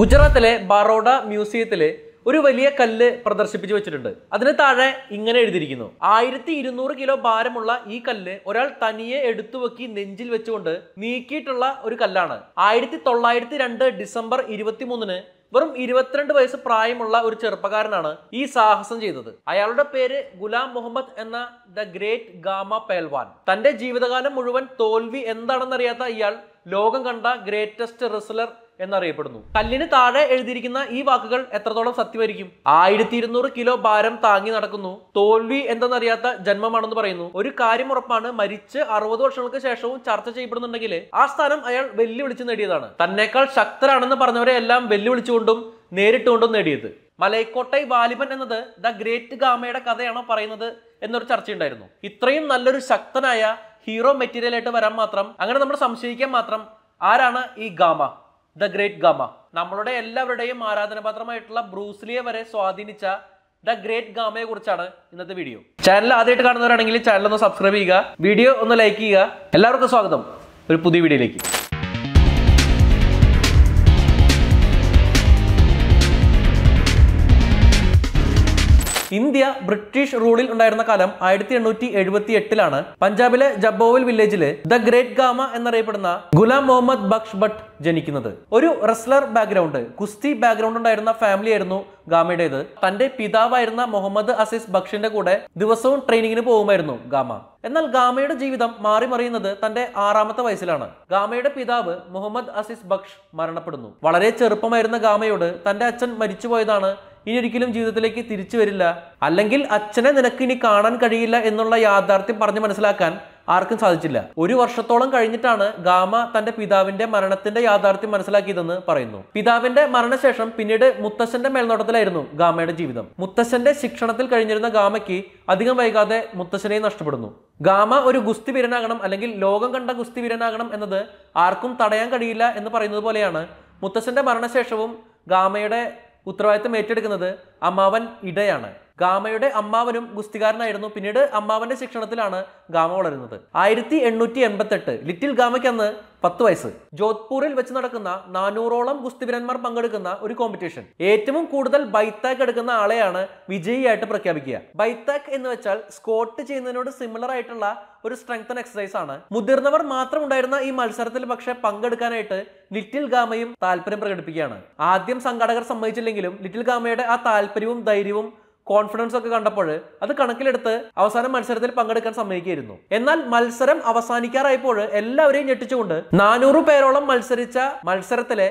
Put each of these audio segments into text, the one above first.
ഗുജറാത്തിലെ ബറോഡ മ്യൂസിയത്തിലെ ഒരു വലിയ കല്ല് പ്രദർശിപ്പിച്ചു വെച്ചിട്ടുണ്ട് അതിന് താഴെ ഇങ്ങനെ എഴുതിയിരിക്കുന്നു ആയിരത്തി ഇരുന്നൂറ് കിലോ ഭാരമുള്ള ഈ കല്ല് ഒരാൾ തനിയെ എടുത്തു വെക്കി നെഞ്ചിൽ വെച്ചുകൊണ്ട് നീക്കിയിട്ടുള്ള ഒരു കല്ലാണ് ആയിരത്തി തൊള്ളായിരത്തി രണ്ട് ഡിസംബർ ഇരുപത്തിമൂന്നിന് വെറും ഇരുപത്തിരണ്ട് വയസ്സ് പ്രായമുള്ള ഒരു ചെറുപ്പക്കാരനാണ് ഈ സാഹസം ചെയ്തത് അയാളുടെ പേര് ഗുലാം മുഹമ്മദ് എന്ന ദ ഗ്രേറ്റ് ഗാമ പേൽവാൻ തന്റെ ജീവിതകാലം മുഴുവൻ തോൽവി എന്താണെന്നറിയാത്ത ഇയാൾ ലോകം കണ്ട ഗ്രേറ്റസ്റ്റ് റെസ്ലർ എന്നറിയപ്പെടുന്നു കല്ലിന് താഴെ എഴുതിയിരിക്കുന്ന ഈ വാക്കുകൾ എത്രത്തോളം സത്യമായിരിക്കും ആയിരത്തി ഇരുന്നൂറ് കിലോ ഭാരം താങ്ങി നടക്കുന്നു തോൽവി എന്തെന്നറിയാത്ത ജന്മമാണെന്ന് പറയുന്നു ഒരു കാര്യം ഉറപ്പാണ് മരിച്ച് അറുപത് വർഷങ്ങൾക്ക് ശേഷവും ചർച്ച ചെയ്യപ്പെടുന്നുണ്ടെങ്കിൽ ആ സ്ഥാനം അയാൾ വെല്ലുവിളിച്ച് നേടിയതാണ് തന്നെക്കാൾ ശക്തരാണെന്ന് പറഞ്ഞവരെ എല്ലാം വെല്ലുവിളിച്ചുകൊണ്ടും നേരിട്ടുകൊണ്ടും നേടിയത് മലൈക്കോട്ടെ വാലിബൻ എന്നത് ദ ഗ്രേറ്റ് ഗാമയുടെ കഥയാണോ പറയുന്നത് എന്നൊരു ചർച്ചയുണ്ടായിരുന്നു ഇത്രയും നല്ലൊരു ശക്തനായ ഹീറോ മെറ്റീരിയൽ ആയിട്ട് വരാൻ മാത്രം അങ്ങനെ നമ്മൾ സംശയിക്കാൻ മാത്രം ആരാണ് ഈ ഗാമ ദ ഗ്രേറ്റ് ഗാമ നമ്മളുടെ എല്ലാവരുടെയും ആരാധനപാത്രമായിട്ടുള്ള ബ്രൂസ്ലിയെ വരെ സ്വാധീനിച്ച ദ ഗ്രേറ്റ് ഗാമയെ കുറിച്ചാണ് ഇന്നത്തെ വീഡിയോ ചാനൽ ആദ്യമായിട്ട് കാണുന്നവരാണെങ്കിൽ ചാനൽ ഒന്ന് സബ്സ്ക്രൈബ് ചെയ്യുക വീഡിയോ ഒന്ന് ലൈക്ക് ചെയ്യുക എല്ലാവർക്കും സ്വാഗതം ഒരു പുതിയ വീഡിയോയിലേക്ക് ഇന്ത്യ ബ്രിട്ടീഷ് റൂളിൽ ഉണ്ടായിരുന്ന കാലം ആയിരത്തി എണ്ണൂറ്റി എഴുപത്തി എട്ടിലാണ് പഞ്ചാബിലെ ജബോവിൽ വില്ലേജില് ദ ഗ്രേറ്റ് ഗാമ എന്നറിയപ്പെടുന്ന ഗുലാം മുഹമ്മദ് ബക്ഷ് ഭട്ട് ജനിക്കുന്നത് ഒരു റെസ്ലർ ബാക്ക്ഗ്രൗണ്ട് കുസ്തി ബാക്ക്ഗ്രൗണ്ട് ഉണ്ടായിരുന്ന ഫാമിലി ആയിരുന്നു ഗാമയുടേത് തന്റെ പിതാവായിരുന്ന മുഹമ്മദ് അസീസ് ബക്ഷിന്റെ കൂടെ ദിവസവും ട്രെയിനിങ്ങിന് പോകുമായിരുന്നു ഗാമ എന്നാൽ ഗാമയുടെ ജീവിതം മാറി മറിയുന്നത് തന്റെ ആറാമത്തെ വയസ്സിലാണ് ഗാമയുടെ പിതാവ് മുഹമ്മദ് അസീസ് ബക്ഷ് മരണപ്പെടുന്നു വളരെ ചെറുപ്പമായിരുന്ന ഗാമയോട് തന്റെ അച്ഛൻ മരിച്ചുപോയതാണ് ഇനി ഒരിക്കലും ജീവിതത്തിലേക്ക് തിരിച്ചു വരില്ല അല്ലെങ്കിൽ അച്ഛനെ നിനക്ക് ഇനി കാണാൻ കഴിയില്ല എന്നുള്ള യാഥാർത്ഥ്യം പറഞ്ഞു മനസ്സിലാക്കാൻ ആർക്കും സാധിച്ചില്ല ഒരു വർഷത്തോളം കഴിഞ്ഞിട്ടാണ് ഗാമ തന്റെ പിതാവിന്റെ മരണത്തിന്റെ യാഥാർത്ഥ്യം മനസ്സിലാക്കിയതെന്ന് പറയുന്നു പിതാവിന്റെ മരണശേഷം പിന്നീട് മുത്തശ്ശന്റെ മേൽനോട്ടത്തിലായിരുന്നു ഗാമയുടെ ജീവിതം മുത്തശ്ശന്റെ ശിക്ഷണത്തിൽ കഴിഞ്ഞിരുന്ന ഗാമയ്ക്ക് അധികം വൈകാതെ മുത്തശ്ശനെ നഷ്ടപ്പെടുന്നു ഗാമ ഒരു ഗുസ്തി വീരനാകണം അല്ലെങ്കിൽ ലോകം കണ്ട ഗുസ്തി വീരനാകണം എന്നത് ആർക്കും തടയാൻ കഴിയില്ല എന്ന് പറയുന്നത് പോലെയാണ് മുത്തശ്ശന്റെ മരണശേഷവും ഗാമയുടെ ഉത്തരവാദിത്തം ഏറ്റെടുക്കുന്നത് അമ്മാവൻ ഇടയാണ് ഗാമയുടെ അമ്മാവനും ഗുസ്തികാരനായിരുന്നു പിന്നീട് അമ്മാവന്റെ ശിക്ഷണത്തിലാണ് ഗാമ വളരുന്നത് ആയിരത്തി എണ്ണൂറ്റി എൺപത്തെട്ട് ലിറ്റിൽ ഗാമയ്ക്ക് അന്ന് പത്ത് വയസ്സ് ജോധ്പൂരിൽ വെച്ച് നടക്കുന്ന നാനൂറോളം ഗുസ്തിവിരന്മാർ പങ്കെടുക്കുന്ന ഒരു കോമ്പറ്റീഷൻ ഏറ്റവും കൂടുതൽ ബൈത്താക്ക് എടുക്കുന്ന ആളെയാണ് വിജയിയായിട്ട് പ്രഖ്യാപിക്കുക ബൈത്താക്ക് എന്ന് വെച്ചാൽ സ്കോട്ട് ചെയ്യുന്നതിനോട് സിമിലർ ആയിട്ടുള്ള ഒരു സ്ട്രെങ്ത് എക്സസൈസ് ആണ് മുതിർന്നവർ മാത്രം ഉണ്ടായിരുന്ന ഈ മത്സരത്തിൽ പക്ഷേ പങ്കെടുക്കാനായിട്ട് ലിറ്റിൽ ഗാമയും താല്പര്യം പ്രകടിപ്പിക്കുകയാണ് ആദ്യം സംഘാടകർ സമ്മതിച്ചില്ലെങ്കിലും ലിറ്റിൽ ഗാമയുടെ ആ താല്പര്യവും ധൈര്യവും കോൺഫിഡൻസ് ഒക്കെ കണ്ടപ്പോൾ അത് കണക്കിലെടുത്ത് അവസാന മത്സരത്തിൽ പങ്കെടുക്കാൻ സമ്മതിക്കായിരുന്നു എന്നാൽ മത്സരം അവസാനിക്കാറായപ്പോൾ എല്ലാവരെയും ഞെട്ടിച്ചുകൊണ്ട് നാനൂറ് പേരോളം മത്സരിച്ച മത്സരത്തിലെ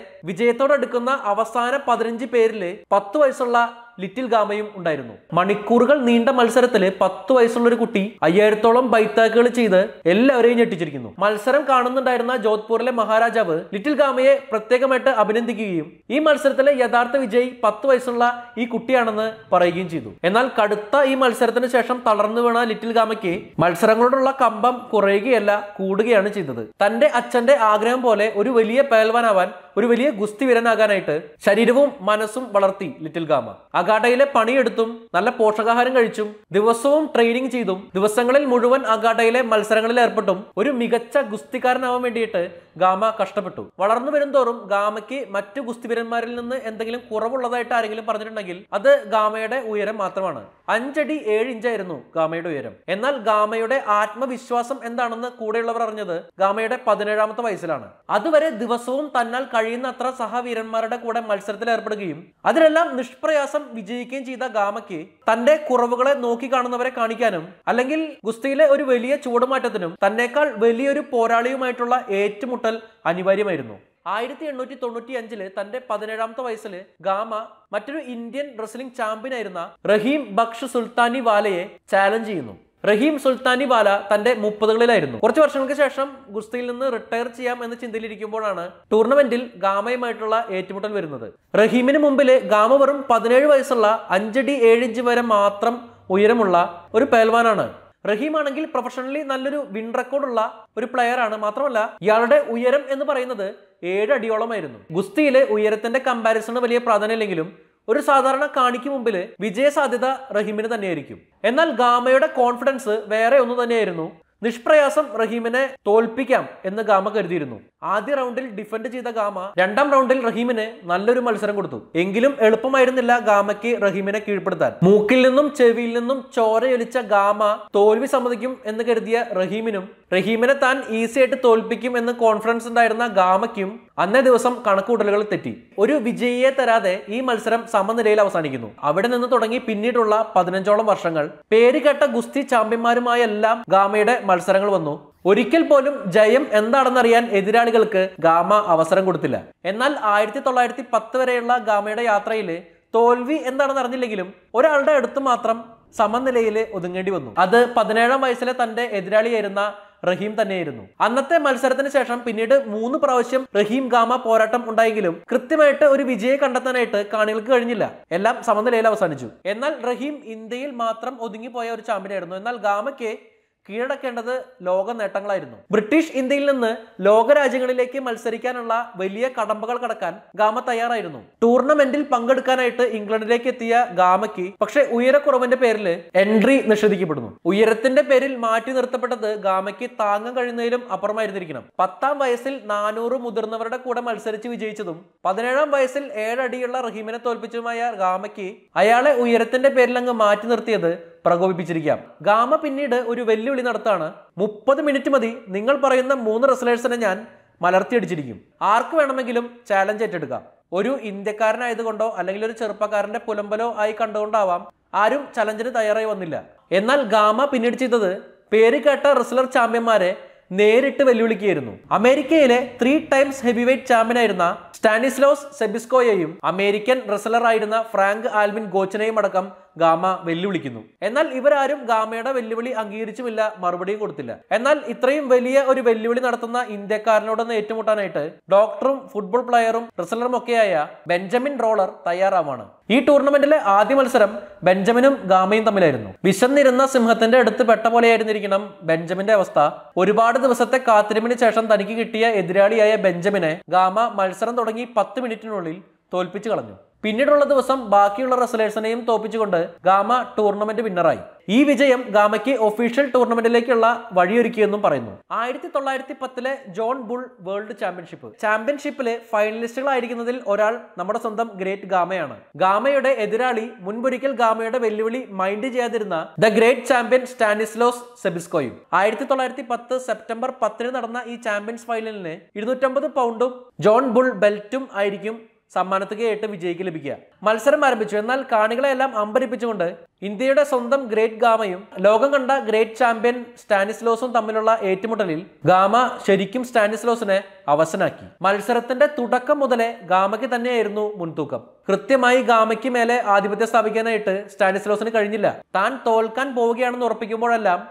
എടുക്കുന്ന അവസാന പതിനഞ്ച് പേരിൽ പത്ത് വയസ്സുള്ള ലിറ്റിൽ ഗാമയും ഉണ്ടായിരുന്നു മണിക്കൂറുകൾ നീണ്ട മത്സരത്തില് പത്ത് വയസ്സുള്ള ഒരു കുട്ടി അയ്യായിരത്തോളം ബൈത്താക്കുകൾ ചെയ്ത് എല്ലാവരെയും ഞെട്ടിച്ചിരിക്കുന്നു മത്സരം കാണുന്നുണ്ടായിരുന്ന ജോധ്പൂരിലെ മഹാരാജാവ് ലിറ്റിൽ ഗാമയെ പ്രത്യേകമായിട്ട് അഭിനന്ദിക്കുകയും ഈ മത്സരത്തിലെ യഥാർത്ഥ വിജയി പത്ത് വയസ്സുള്ള ഈ കുട്ടിയാണെന്ന് പറയുകയും ചെയ്തു എന്നാൽ കടുത്ത ഈ മത്സരത്തിന് ശേഷം തളർന്നു വീണ ലിറ്റിൽ ഗാമയ്ക്ക് മത്സരങ്ങളോടുള്ള കമ്പം കുറയുകയല്ല കൂടുകയാണ് ചെയ്തത് തന്റെ അച്ഛന്റെ ആഗ്രഹം പോലെ ഒരു വലിയ പേൽവാനാവാൻ ഒരു വലിയ ഗുസ്തി വീരനാകാനായിട്ട് ശരീരവും മനസ്സും വളർത്തി ലിറ്റിൽ ഗാമ അക അഗാഡയിലെ പണിയെടുത്തും നല്ല പോഷകാഹാരം കഴിച്ചും ദിവസവും ട്രെയിനിങ് ചെയ്തും ദിവസങ്ങളിൽ മുഴുവൻ അഗാഡയിലെ മത്സരങ്ങളിൽ ഏർപ്പെട്ടും ഒരു മികച്ച ഗുസ്തിക്കാരനാവാൻ വേണ്ടിയിട്ട് ഗാമ കഷ്ടപ്പെട്ടു വളർന്നു വരുംതോറും ഗാമയ്ക്ക് മറ്റു ഗുസ്തിവീരന്മാരിൽ നിന്ന് എന്തെങ്കിലും കുറവുള്ളതായിട്ട് ആരെങ്കിലും പറഞ്ഞിട്ടുണ്ടെങ്കിൽ അത് ഗാമയുടെ ഉയരം മാത്രമാണ് അഞ്ചടി ഏഴ് ഇഞ്ചായിരുന്നു ഗാമയുടെ ഉയരം എന്നാൽ ഗാമയുടെ ആത്മവിശ്വാസം എന്താണെന്ന് കൂടെയുള്ളവർ അറിഞ്ഞത് ഗാമയുടെ പതിനേഴാമത്തെ വയസ്സിലാണ് അതുവരെ ദിവസവും തന്നാൽ കഴിയുന്നത്ര സഹവീരന്മാരുടെ കൂടെ മത്സരത്തിൽ ഏർപ്പെടുകയും അതിനെല്ലാം നിഷ്പ്രയാസം വിജയിക്കുകയും ചെയ്ത ഗാമയ്ക്ക് തന്റെ കുറവുകളെ നോക്കി കാണുന്നവരെ കാണിക്കാനും അല്ലെങ്കിൽ ഗുസ്തിയിലെ ഒരു വലിയ ചൂടുമാറ്റത്തിനും തന്നെക്കാൾ വലിയൊരു പോരാളിയുമായിട്ടുള്ള ഏറ്റുമുട്ടൽ അനിവാര്യമായിരുന്നു ആയിരത്തി എണ്ണൂറ്റി തൊണ്ണൂറ്റി അഞ്ചില് തന്റെ പതിനേഴാമത്തെ വയസ്സിൽ ഗാമ മറ്റൊരു ഇന്ത്യൻ റെസ്ലിംഗ് ചാമ്പ്യനായിരുന്ന റഹീം ബക്ഷ് സുൽത്താനി വാലയെ ചാലഞ്ച് ചെയ്യുന്നു റഹീം സുൽത്താനി ബാല തന്റെ മുപ്പതുകളിലായിരുന്നു കുറച്ച് വർഷങ്ങൾക്ക് ശേഷം ഗുസ്തിയിൽ നിന്ന് റിട്ടയർ ചെയ്യാം എന്ന ചിന്തയിലിരിക്കുമ്പോഴാണ് ടൂർണമെന്റിൽ ഗാമയുമായിട്ടുള്ള ഏറ്റുമുട്ടൽ വരുന്നത് റഹീമിന് മുമ്പില് ഗാമ വെറും പതിനേഴ് വയസ്സുള്ള അഞ്ചടി ഏഴിഞ്ച് വരെ മാത്രം ഉയരമുള്ള ഒരു പേൽവാനാണ് റഹീം ആണെങ്കിൽ പ്രൊഫഷണലി നല്ലൊരു വിൻ റെക്കോർഡ് ഉള്ള ഒരു പ്ലെയർ ആണ് മാത്രമല്ല ഇയാളുടെ ഉയരം എന്ന് പറയുന്നത് ഏഴ് അടിയോളമായിരുന്നു ഗുസ്തിയിലെ ഉയരത്തിന്റെ കമ്പാരിസണ് വലിയ പ്രാധാന്യമില്ലെങ്കിലും ഒരു സാധാരണ കാണിക്ക് മുമ്പിൽ വിജയ സാധ്യത റഹീമിന് തന്നെയായിരിക്കും എന്നാൽ ഗാമയുടെ കോൺഫിഡൻസ് വേറെ ഒന്നു തന്നെയായിരുന്നു നിഷ്പ്രയാസം റഹീമിനെ തോൽപ്പിക്കാം എന്ന് ഗാമ കരുതിയിരുന്നു ആദ്യ റൗണ്ടിൽ ഡിഫൻഡ് ചെയ്ത ഗാമ രണ്ടാം റൗണ്ടിൽ റഹീമിന് നല്ലൊരു മത്സരം കൊടുത്തു എങ്കിലും എളുപ്പമായിരുന്നില്ല ഗാമയ്ക്ക് റഹീമിനെ കീഴ്പ്പെടുത്താൻ മൂക്കിൽ നിന്നും ചെവിയിൽ നിന്നും ചോരയൊലിച്ച ഗാമ തോൽവി സമ്മതിക്കും എന്ന് കരുതിയ റഹീമിനും റഹീമിനെ താൻ ഈസി ആയിട്ട് തോൽപ്പിക്കും എന്ന് കോൺഫിഡൻസ് ഉണ്ടായിരുന്ന ഗാമയ്ക്കും അന്നേ ദിവസം കണക്കൂട്ടലുകൾ തെറ്റി ഒരു വിജയിയെ തരാതെ ഈ മത്സരം സമനിലയിൽ അവസാനിക്കുന്നു അവിടെ നിന്ന് തുടങ്ങി പിന്നീടുള്ള പതിനഞ്ചോളം വർഷങ്ങൾ പേരുകേട്ട ഗുസ്തി ചാമ്പ്യന്മാരുമായെല്ലാം ഗാമയുടെ മത്സരങ്ങൾ വന്നു ഒരിക്കൽ പോലും ജയം എന്താണെന്നറിയാൻ എതിരാളികൾക്ക് ഗാമ അവസരം കൊടുത്തില്ല എന്നാൽ ആയിരത്തി തൊള്ളായിരത്തി പത്ത് വരെയുള്ള ഗാമയുടെ യാത്രയിൽ തോൽവി എന്താണെന്ന് അറിഞ്ഞില്ലെങ്കിലും ഒരാളുടെ അടുത്ത് മാത്രം സമനിലയിൽ ഒതുങ്ങേണ്ടി വന്നു അത് പതിനേഴാം വയസ്സിലെ തന്റെ എതിരാളിയായിരുന്ന റഹീം തന്നെയായിരുന്നു അന്നത്തെ മത്സരത്തിന് ശേഷം പിന്നീട് മൂന്ന് പ്രാവശ്യം റഹീം ഗാമ പോരാട്ടം ഉണ്ടായെങ്കിലും കൃത്യമായിട്ട് ഒരു വിജയം കണ്ടെത്താനായിട്ട് കാണികൾക്ക് കഴിഞ്ഞില്ല എല്ലാം സമനിലയിൽ അവസാനിച്ചു എന്നാൽ റഹീം ഇന്ത്യയിൽ മാത്രം ഒതുങ്ങിപ്പോയ ഒരു ചാമ്പ്യനായിരുന്നു എന്നാൽ ഗാമയ്ക്ക് കീഴടക്കേണ്ടത് ലോക നേട്ടങ്ങളായിരുന്നു ബ്രിട്ടീഷ് ഇന്ത്യയിൽ നിന്ന് ലോകരാജ്യങ്ങളിലേക്ക് മത്സരിക്കാനുള്ള വലിയ കടമ്പകൾ കടക്കാൻ ഗാമ തയ്യാറായിരുന്നു ടൂർണമെന്റിൽ പങ്കെടുക്കാനായിട്ട് ഇംഗ്ലണ്ടിലേക്ക് എത്തിയ ഗാമയ്ക്ക് പക്ഷേ ഉയരക്കുറവിന്റെ പേരിൽ എൻട്രി നിഷേധിക്കപ്പെടുന്നു ഉയരത്തിന്റെ പേരിൽ മാറ്റി നിർത്തപ്പെട്ടത് ഗാമയ്ക്ക് താങ്ങാൻ കഴിയുന്നതിലും അപ്പുറമായിരുന്നിരിക്കണം പത്താം വയസ്സിൽ നാനൂറ് മുതിർന്നവരുടെ കൂടെ മത്സരിച്ച് വിജയിച്ചതും പതിനേഴാം വയസ്സിൽ ഏഴടിയുള്ള റഹീമിനെ തോൽപ്പിച്ചതുമായ ഗാമയ്ക്ക് അയാളെ ഉയരത്തിന്റെ പേരിൽ അങ്ങ് മാറ്റി നിർത്തിയത് പ്രകോപിപ്പിച്ചിരിക്കാം ഗാമ പിന്നീട് ഒരു വെല്ലുവിളി നടത്താണ് മുപ്പത് മിനിറ്റ് മതി നിങ്ങൾ പറയുന്ന മൂന്ന് റെസ്ലേഴ്സിനെ ഞാൻ മലർത്തിയടിച്ചിരിക്കും ആർക്ക് വേണമെങ്കിലും ചാലഞ്ച് ഏറ്റെടുക്കാം ഒരു ഇന്ത്യക്കാരനായതുകൊണ്ടോ അല്ലെങ്കിൽ ഒരു ചെറുപ്പക്കാരന്റെ പുലമ്പലോ ആയി കണ്ടുകൊണ്ടാവാം ആരും ചലഞ്ചിന് തയ്യാറായി വന്നില്ല എന്നാൽ ഗാമ പിന്നീട് ചെയ്തത് പേര് കേട്ട റെസ്ലർ ചാമ്പ്യന്മാരെ നേരിട്ട് വെല്ലുവിളിക്കുകയായിരുന്നു അമേരിക്കയിലെ ത്രീ ടൈംസ് ചാമ്പ്യൻ ചാമ്പ്യനായിരുന്ന സ്റ്റാനിസ്ലോസ് സെബിസ്കോയെയും അമേരിക്കൻ ആയിരുന്ന ഫ്രാങ്ക് ആൽവിൻ ഗോച്ചനെയും അടക്കം ഗാമ വെല്ലുവിളിക്കുന്നു എന്നാൽ ഇവരാരും ഗാമയുടെ വെല്ലുവിളി അംഗീകരിച്ചുമില്ല മറുപടിയും കൊടുത്തില്ല എന്നാൽ ഇത്രയും വലിയ ഒരു വെല്ലുവിളി നടത്തുന്ന ഇന്ത്യക്കാരനോടൊന്ന് ഏറ്റുമുട്ടാനായിട്ട് ഡോക്ടറും ഫുട്ബോൾ പ്ലെയറും റിസലറും ഒക്കെയായ ബെഞ്ചമിൻ റോളർ തയ്യാറാവാണ് ഈ ടൂർണമെന്റിലെ ആദ്യ മത്സരം ബെഞ്ചമിനും ഗാമയും തമ്മിലായിരുന്നു വിശന്നിരുന്ന സിംഹത്തിന്റെ അടുത്ത് പെട്ട പോലെയായിരുന്നിരിക്കണം ബെഞ്ചമിന്റെ അവസ്ഥ ഒരുപാട് ദിവസത്തെ കാത്തിരിമിന് ശേഷം തനിക്ക് കിട്ടിയ എതിരാളിയായ ബെഞ്ചമിനെ ഗാമ മത്സരം തുടങ്ങി പത്ത് മിനിറ്റിനുള്ളിൽ തോൽപ്പിച്ചു കളഞ്ഞു പിന്നീടുള്ള ദിവസം ബാക്കിയുള്ള റെസ്ലേഴ്സിനെയും തോപ്പിച്ചുകൊണ്ട് ഗാമ ടൂർണമെന്റ് വിന്നറായി ഈ വിജയം ഗാമയ്ക്ക് ഒഫീഷ്യൽ ടൂർണമെന്റിലേക്കുള്ള വഴിയൊരുക്കിയെന്നും പറയുന്നു ആയിരത്തി തൊള്ളായിരത്തി പത്തിലെ ജോൺ ബുൾ വേൾഡ് ചാമ്പ്യൻഷിപ്പ് ചാമ്പ്യൻഷിപ്പിലെ ഫൈനലിസ്റ്റുകളായിരിക്കുന്നതിൽ ഒരാൾ നമ്മുടെ സ്വന്തം ഗ്രേറ്റ് ഗാമയാണ് ഗാമയുടെ എതിരാളി മുൻപൊരിക്കൽ ഗാമയുടെ വെല്ലുവിളി മൈൻഡ് ചെയ്യാതിരുന്ന ദ ഗ്രേറ്റ് ചാമ്പ്യൻ സ്റ്റാനിസ്ലോസ് സെബിസ്കോയും ആയിരത്തി തൊള്ളായിരത്തി പത്ത് സെപ്റ്റംബർ പത്തിന് നടന്ന ഈ ചാമ്പ്യൻസ് ഫൈനലിന് ഇരുന്നൂറ്റമ്പത് പൗണ്ടും ജോൺ ബുൾ ബെൽറ്റും ആയിരിക്കും സമ്മാനത്തുക എട്ട് വിജയിക്ക് ലഭിക്കുക മത്സരം ആരംഭിച്ചു എന്നാൽ കാണികളെല്ലാം അമ്പരിപ്പിച്ചുകൊണ്ട് ഇന്ത്യയുടെ സ്വന്തം ഗ്രേറ്റ് ഗാമയും ലോകം കണ്ട ഗ്രേറ്റ് ചാമ്പ്യൻ സ്റ്റാനിസ്ലോസും തമ്മിലുള്ള ഏറ്റുമുട്ടലിൽ ഗാമ ശരിക്കും സ്റ്റാനിസ്ലോസിനെ അവസനാക്കി മത്സരത്തിന്റെ തുടക്കം മുതലേ ഗാമയ്ക്ക് തന്നെയായിരുന്നു മുൻതൂക്കം കൃത്യമായി ഗാമയ്ക്ക് മേലെ ആധിപത്യം സ്ഥാപിക്കാനായിട്ട് സ്റ്റാനിസ്ലോസിന് കഴിഞ്ഞില്ല താൻ തോൽക്കാൻ പോവുകയാണെന്ന് ഉറപ്പിക്കുമ്പോഴെല്ലാം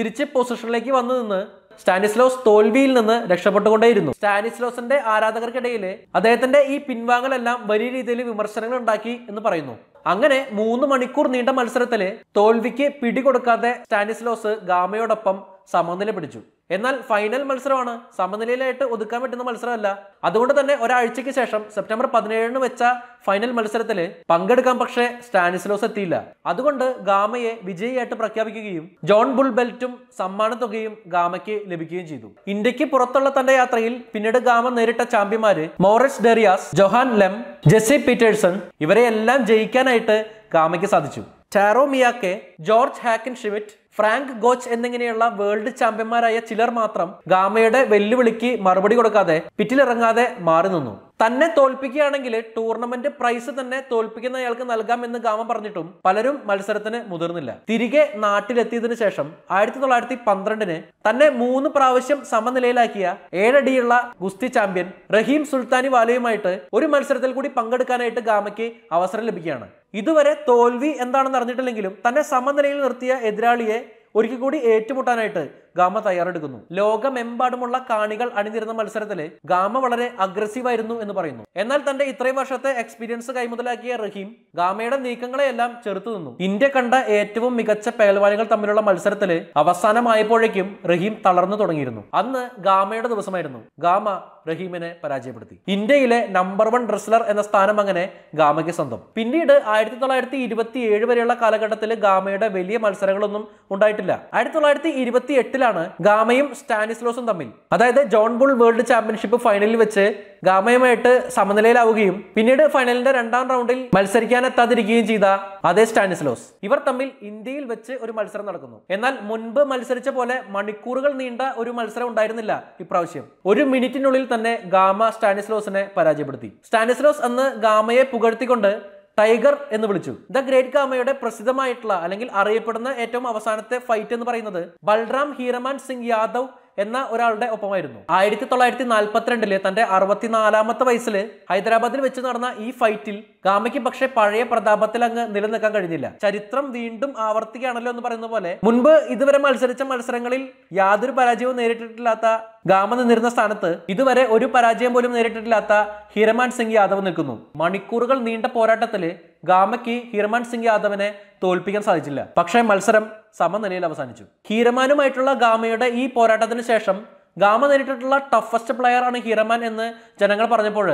തിരിച്ച് പൊസിഷനിലേക്ക് വന്നു നിന്ന് സ്റ്റാനിസ്ലോസ് തോൽവിയിൽ നിന്ന് രക്ഷപ്പെട്ടുകൊണ്ടേയിരുന്നു സ്റ്റാനിസ്ലോസിന്റെ ആരാധകർക്കിടയില് അദ്ദേഹത്തിന്റെ ഈ പിൻവാങ്ങലെല്ലാം വലിയ രീതിയിൽ വിമർശനങ്ങൾ ഉണ്ടാക്കി എന്ന് പറയുന്നു അങ്ങനെ മൂന്ന് മണിക്കൂർ നീണ്ട മത്സരത്തില് തോൽവിക്ക് പിടികൊടുക്കാതെ സ്റ്റാനിസ്ലോസ് ഗാമയോടൊപ്പം സമനില പിടിച്ചു എന്നാൽ ഫൈനൽ മത്സരമാണ് സമനിലയിലായിട്ട് ഒതുക്കാൻ പറ്റുന്ന മത്സരമല്ല അതുകൊണ്ട് തന്നെ ഒരാഴ്ചയ്ക്ക് ശേഷം സെപ്റ്റംബർ പതിനേഴിന് വെച്ച ഫൈനൽ മത്സരത്തിൽ പങ്കെടുക്കാൻ പക്ഷേ സ്റ്റാനിസ്ലോസ് എത്തിയില്ല അതുകൊണ്ട് ഗാമയെ വിജയിയായിട്ട് പ്രഖ്യാപിക്കുകയും ജോൺ ബുൾ ബെൽറ്റും സമ്മാനത്തുകയും ഗാമയ്ക്ക് ലഭിക്കുകയും ചെയ്തു ഇന്ത്യക്ക് പുറത്തുള്ള തന്റെ യാത്രയിൽ പിന്നീട് ഗാമ നേരിട്ട ചാമ്പ്യന്മാര് Maurice Deriaz Johann Lemm Jesse Petersen ഇവരെ എല്ലാം ജയിക്കാനായിട്ട് ഗാമയ്ക്ക് സാധിച്ചു Taro Miyake George Hackenschmidt Frank Gotch എന്നിങ്ങനെയുള്ള വേൾഡ് ചാമ്പ്യന്മാരായ ചിലർ മാത്രം ഗാമയുടെ വെല്ലുവിളിക്ക് മറുപടി കൊടുക്കാതെ പിറ്റിലിറങ്ങാതെ മാറി നിന്നു തന്നെ തോൽപ്പിക്കുകയാണെങ്കിൽ ടൂർണമെന്റ് പ്രൈസ് തന്നെ തോൽപ്പിക്കുന്ന അയാൾക്ക് നൽകാം എന്ന് ഗാമ പറഞ്ഞിട്ടും പലരും മത്സരത്തിന് മുതിർന്നില്ല തിരികെ നാട്ടിലെത്തിയതിനു ശേഷം ആയിരത്തി തൊള്ളായിരത്തി പന്ത്രണ്ടിന് തന്നെ മൂന്ന് പ്രാവശ്യം സമനിലയിലാക്കിയ ഏഴടിയുള്ള ഗുസ്തി ചാമ്പ്യൻ റഹീം സുൽത്താനി വാലയുമായിട്ട് ഒരു മത്സരത്തിൽ കൂടി പങ്കെടുക്കാനായിട്ട് ഗാമയ്ക്ക് അവസരം ലഭിക്കുകയാണ് ഇതുവരെ തോൽവി എന്താണെന്ന് അറിഞ്ഞിട്ടില്ലെങ്കിലും തന്നെ സമനിലയിൽ നിർത്തിയ എതിരാളിയെ ഒരിക്കൽ കൂടി ഏറ്റുമുട്ടാനായിട്ട് ഗാമ തയ്യാറെടുക്കുന്നു ലോകമെമ്പാടുമുള്ള കാണികൾ അണിനിരുന്ന മത്സരത്തിൽ ഗാമ വളരെ അഗ്രസീവായിരുന്നു എന്ന് പറയുന്നു എന്നാൽ തന്റെ ഇത്രയും വർഷത്തെ എക്സ്പീരിയൻസ് കൈമുതലാക്കിയ റഹീം ഗാമയുടെ നീക്കങ്ങളെയെല്ലാം ചെറുത്തു നിന്നു ഇന്ത്യ കണ്ട ഏറ്റവും മികച്ച പേൽവാനികൾ തമ്മിലുള്ള മത്സരത്തില് അവസാനമായപ്പോഴേക്കും റഹീം തളർന്നു തുടങ്ങിയിരുന്നു അന്ന് ഗാമയുടെ ദിവസമായിരുന്നു ഗാമ റഹീമിനെ പരാജയപ്പെടുത്തി ഇന്ത്യയിലെ നമ്പർ വൺ റെസ്ലർ എന്ന സ്ഥാനം അങ്ങനെ ഗാമയ്ക്ക് സ്വന്തം പിന്നീട് ആയിരത്തി തൊള്ളായിരത്തി ഇരുപത്തി ഏഴ് വരെയുള്ള കാലഘട്ടത്തിൽ ഗാമയുടെ വലിയ മത്സരങ്ങളൊന്നും ഉണ്ടായിട്ടില്ല ആയിരത്തി തൊള്ളായിരത്തി ഇരുപത്തി എട്ടിലാണ് ഫൈനലാണ് ഗാമയും സ്റ്റാനിസ്ലോസും തമ്മിൽ അതായത് ജോൺ ബുൾ വേൾഡ് ചാമ്പ്യൻഷിപ്പ് ഫൈനലിൽ വെച്ച് ഗാമയുമായിട്ട് സമനിലയിലാവുകയും പിന്നീട് ഫൈനലിന്റെ രണ്ടാം റൗണ്ടിൽ മത്സരിക്കാൻ ചെയ്ത അതേ സ്റ്റാനിസ്ലോസ് ഇവർ തമ്മിൽ ഇന്ത്യയിൽ വെച്ച് ഒരു മത്സരം നടക്കുന്നു എന്നാൽ മുൻപ് മത്സരിച്ച പോലെ മണിക്കൂറുകൾ നീണ്ട ഒരു മത്സരം ഉണ്ടായിരുന്നില്ല ഇപ്രാവശ്യം ഒരു മിനിറ്റിനുള്ളിൽ തന്നെ ഗാമ സ്റ്റാനിസ്ലോസിനെ പരാജയപ്പെടുത്തി സ്റ്റാനിസ്ലോസ് അന്ന് ഗാമയെ പുകഴ്ത്തിക്കൊണ്ട് ടൈഗർ എന്ന് വിളിച്ചു ദ ഗ്രേറ്റ് കാമയുടെ പ്രസിദ്ധമായിട്ടുള്ള അല്ലെങ്കിൽ അറിയപ്പെടുന്ന ഏറ്റവും അവസാനത്തെ ഫൈറ്റ് എന്ന് പറയുന്നത് ബൽറാം ഹീരമാൻ സിംഗ് യാദവ് എന്ന ഒരാളുടെ ഒപ്പമായിരുന്നു ആയിരത്തി തൊള്ളായിരത്തി നാൽപ്പത്തിരണ്ടില് തന്റെ അറുപത്തിനാലാമത്തെ വയസ്സിൽ ഹൈദരാബാദിൽ വെച്ച് നടന്ന ഈ ഫൈറ്റിൽ ഗാമയ്ക്ക് പക്ഷെ പഴയ പ്രതാപത്തിൽ അങ്ങ് നിലനിൽക്കാൻ കഴിഞ്ഞില്ല ചരിത്രം വീണ്ടും ആവർത്തിക്കുകയാണല്ലോ എന്ന് പറയുന്ന പോലെ മുൻപ് ഇതുവരെ മത്സരിച്ച മത്സരങ്ങളിൽ യാതൊരു പരാജയവും നേരിട്ടിട്ടില്ലാത്ത ഗാമ നിന്നിരുന്ന സ്ഥാനത്ത് ഇതുവരെ ഒരു പരാജയം പോലും നേരിട്ടിട്ടില്ലാത്ത ഹിരമാൻ സിംഗ് യാദവ് നിൽക്കുന്നു മണിക്കൂറുകൾ നീണ്ട പോരാട്ടത്തില് ഗാമയ്ക്ക് ഹീരമാൻ സിംഗ് യാദവിനെ തോൽപ്പിക്കാൻ സാധിച്ചില്ല പക്ഷേ മത്സരം സമനിലയിൽ അവസാനിച്ചു ഹീരമാനുമായിട്ടുള്ള ഗാമയുടെ ഈ പോരാട്ടത്തിന് ശേഷം ഗാമ നേരിട്ടിട്ടുള്ള ടഫസ്റ്റ് പ്ലെയർ ആണ് ഹീരമാൻ എന്ന് ജനങ്ങൾ പറഞ്ഞപ്പോൾ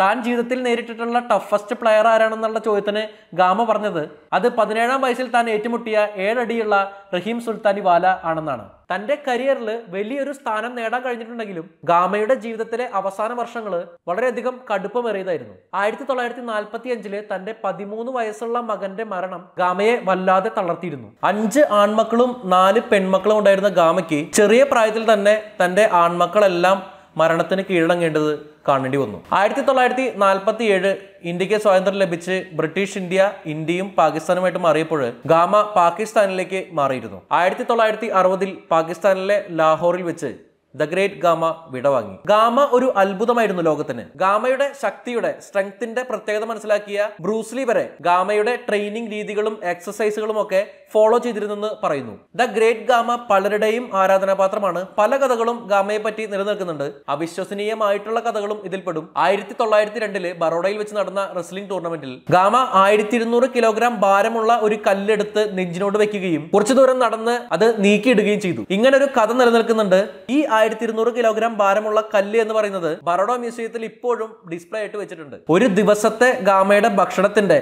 താൻ ജീവിതത്തിൽ നേരിട്ടിട്ടുള്ള ടഫസ്റ്റ് പ്ലെയർ ആരാണെന്നുള്ള ചോദ്യത്തിന് ഗാമ പറഞ്ഞത് അത് പതിനേഴാം വയസ്സിൽ താൻ ഏറ്റുമുട്ടിയ ഏഴടിയുള്ള റഹീം സുൽത്താനി വാല ആണെന്നാണ് തന്റെ കരിയറിൽ വലിയൊരു സ്ഥാനം നേടാൻ കഴിഞ്ഞിട്ടുണ്ടെങ്കിലും ഗാമയുടെ ജീവിതത്തിലെ അവസാന വർഷങ്ങൾ വളരെയധികം കടുപ്പമേറിയതായിരുന്നു ആയിരത്തി തൊള്ളായിരത്തി നാൽപ്പത്തി അഞ്ചില് തന്റെ പതിമൂന്ന് വയസ്സുള്ള മകന്റെ മരണം ഗാമയെ വല്ലാതെ തളർത്തിയിരുന്നു അഞ്ച് ആൺമക്കളും നാല് പെൺമക്കളും ഉണ്ടായിരുന്ന ഗാമയ്ക്ക് ചെറിയ പ്രായത്തിൽ തന്നെ തന്റെ ആൺമക്കളെല്ലാം മരണത്തിന് കീഴടങ്ങേണ്ടത് കാണേണ്ടി വന്നു ആയിരത്തി തൊള്ളായിരത്തി നാൽപ്പത്തി ഏഴ് ഇന്ത്യക്ക് സ്വാതന്ത്ര്യം ലഭിച്ച് ബ്രിട്ടീഷ് ഇന്ത്യ ഇന്ത്യയും പാകിസ്ഥാനുമായിട്ട് മാറിയപ്പോൾ ഗാമ പാകിസ്ഥാനിലേക്ക് മാറിയിരുന്നു ആയിരത്തി തൊള്ളായിരത്തി അറുപതിൽ പാകിസ്ഥാനിലെ ലാഹോറിൽ വെച്ച് ദ ഗ്രേറ്റ് ഗാമ വിടവാങ്ങി ഗാമ ഒരു അത്ഭുതമായിരുന്നു ലോകത്തിന് ഗാമയുടെ ശക്തിയുടെ സ്ട്രെങ്ത്തിന്റെ പ്രത്യേകത മനസ്സിലാക്കിയ ബ്രൂസ്ലി വരെ ഗാമയുടെ ട്രെയിനിങ് രീതികളും എക്സസൈസുകളും ഒക്കെ ഫോളോ ചെയ്തിരുന്നെന്ന് പറയുന്നു ദ ഗ്രേറ്റ് ഗാമ പലരുടെയും ആരാധനാപാത്രമാണ് പല കഥകളും ഗാമയെ പറ്റി നിലനിൽക്കുന്നുണ്ട് അവിശ്വസനീയമായിട്ടുള്ള കഥകളും ഇതിൽപ്പെടും ആയിരത്തി തൊള്ളായിരത്തി രണ്ടില് ബറോഡയിൽ വെച്ച് നടന്ന റെസ്ലിംഗ് ടൂർണമെന്റിൽ ഗാമ ആയിരത്തി ഇരുന്നൂറ് കിലോഗ്രാം ഭാരമുള്ള ഒരു കല്ലെടുത്ത് നെഞ്ചിനോട് വെക്കുകയും കുറച്ചു ദൂരം നടന്ന് അത് നീക്കിയിടുകയും ചെയ്തു ഇങ്ങനെ ഒരു കഥ നിലനിൽക്കുന്നുണ്ട് ഈ ആയിരത്തി ഇരുന്നൂറ് കിലോഗ്രാം ഭാരമുള്ള കല്ല് എന്ന് പറയുന്നത് ബറോഡ മ്യൂസിയത്തിൽ ഇപ്പോഴും ഡിസ്പ്ലേ ആയിട്ട് വെച്ചിട്ടുണ്ട് ഒരു ദിവസത്തെ ഗാമയുടെ ഭക്ഷണത്തിന്റെ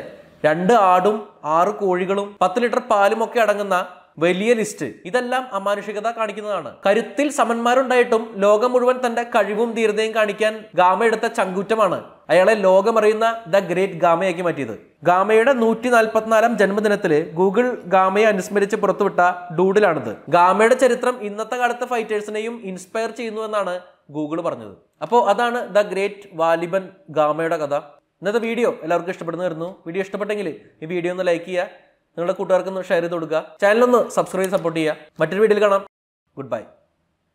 രണ്ട് ആടും ആറ് കോഴികളും പത്ത് ലിറ്റർ പാലും ഒക്കെ അടങ്ങുന്ന വലിയ ലിസ്റ്റ് ഇതെല്ലാം അമാനുഷികത കാണിക്കുന്നതാണ് കരുത്തിൽ സമന്മാരുണ്ടായിട്ടും ലോകം മുഴുവൻ തന്റെ കഴിവും ധീരതയും കാണിക്കാൻ ഗാമ എടുത്ത ചങ്കൂറ്റമാണ് അയാളെ ലോകമറിയുന്ന ദ ഗ്രേറ്റ് ഗാമയാക്കി മാറ്റിയത് ഗാമയുടെ നൂറ്റി നാൽപ്പത്തിനാലാം ജന്മദിനത്തില് ഗൂഗിൾ ഗാമയെ അനുസ്മരിച്ച് പുറത്തുവിട്ട ഡൂഡിലാണിത് ഗാമയുടെ ചരിത്രം ഇന്നത്തെ കാലത്തെ ഫൈറ്റേഴ്സിനെയും ഇൻസ്പയർ ചെയ്യുന്നു എന്നാണ് ഗൂഗിൾ പറഞ്ഞത് അപ്പോൾ അതാണ് ദ ഗ്രേറ്റ് വാലിബൻ ഗാമയുടെ കഥ ഇന്നത്തെ വീഡിയോ എല്ലാവർക്കും ഇഷ്ടപ്പെടുന്നു വരുന്നു വീഡിയോ ഇഷ്ടപ്പെട്ടെങ്കിൽ ഈ വീഡിയോ ഒന്ന് ലൈക്ക് ചെയ്യുക നിങ്ങളുടെ കൂട്ടുകാർക്കൊന്ന് ഷെയർ ചെയ്ത് കൊടുക്കുക ചാനലൊന്ന് സബ്സ്ക്രൈബ് സപ്പോർട്ട് ചെയ്യുക മറ്റൊരു വീഡിയോയിൽ കാണാം ഗുഡ് ബൈ